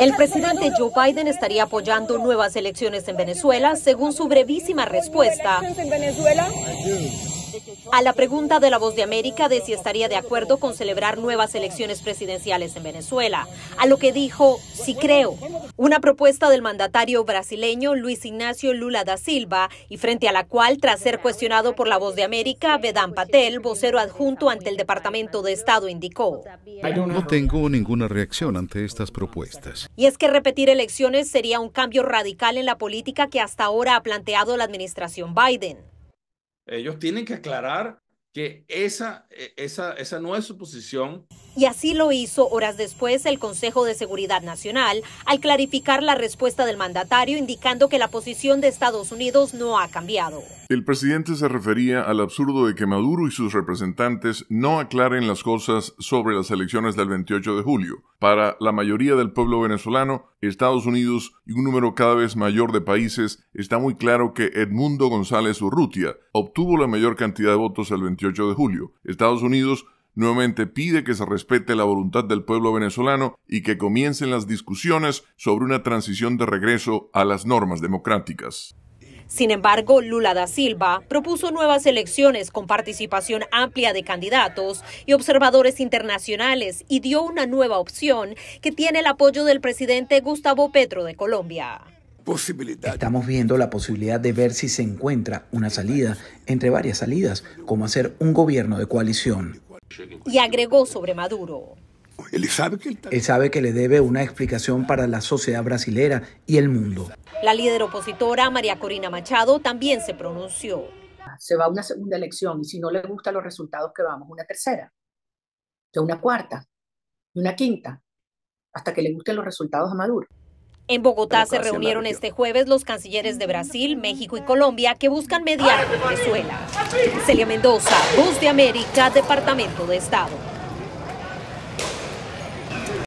El presidente Joe Biden estaría apoyando nuevas elecciones en Venezuela, según su brevísima respuesta. A la pregunta de la voz de América de si estaría de acuerdo con celebrar nuevas elecciones presidenciales en Venezuela, a lo que dijo, sí creo. Una propuesta del mandatario brasileño Luis Ignacio Lula da Silva y frente a la cual, tras ser cuestionado por la voz de América, Vedán Patel, vocero adjunto ante el Departamento de Estado, indicó. No tengo ninguna reacción ante estas propuestas. Y es que repetir elecciones sería un cambio radical en la política que hasta ahora ha planteado la administración Biden. Ellos tienen que aclarar que esa, e, esa, no es su posición y así lo hizo horas después el Consejo de Seguridad Nacional al clarificar la respuesta del mandatario indicando que la posición de Estados Unidos no ha cambiado. El presidente se refería al absurdo de que Maduro y sus representantes no aclaren las cosas sobre las elecciones del 28 de julio. Para la mayoría del pueblo venezolano, Estados Unidos y un número cada vez mayor de países, está muy claro que Edmundo González Urrutia obtuvo la mayor cantidad de votos el 28 de julio. Estados Unidos nuevamente pide que se respete la voluntad del pueblo venezolano y que comiencen las discusiones sobre una transición de regreso a las normas democráticas. Sin embargo, Lula da Silva propuso nuevas elecciones con participación amplia de candidatos y observadores internacionales y dio una nueva opción que tiene el apoyo del presidente Gustavo Petro de Colombia. Estamos viendo la posibilidad de ver si se encuentra una salida entre varias salidas, como hacer un gobierno de coalición. Y agregó sobre Maduro. Él sabe, que le debe una explicación para la sociedad brasilera y el mundo. La líder opositora María Corina Machado también se pronunció. Se va a una segunda elección y si no le gustan los resultados que vamos, una tercera, una cuarta, una quinta, hasta que le gusten los resultados a Maduro. En Bogotá se reunieron este jueves los cancilleres de Brasil, México y Colombia que buscan mediar Venezuela. Celia Mendoza, Voz de América, Departamento de Estado.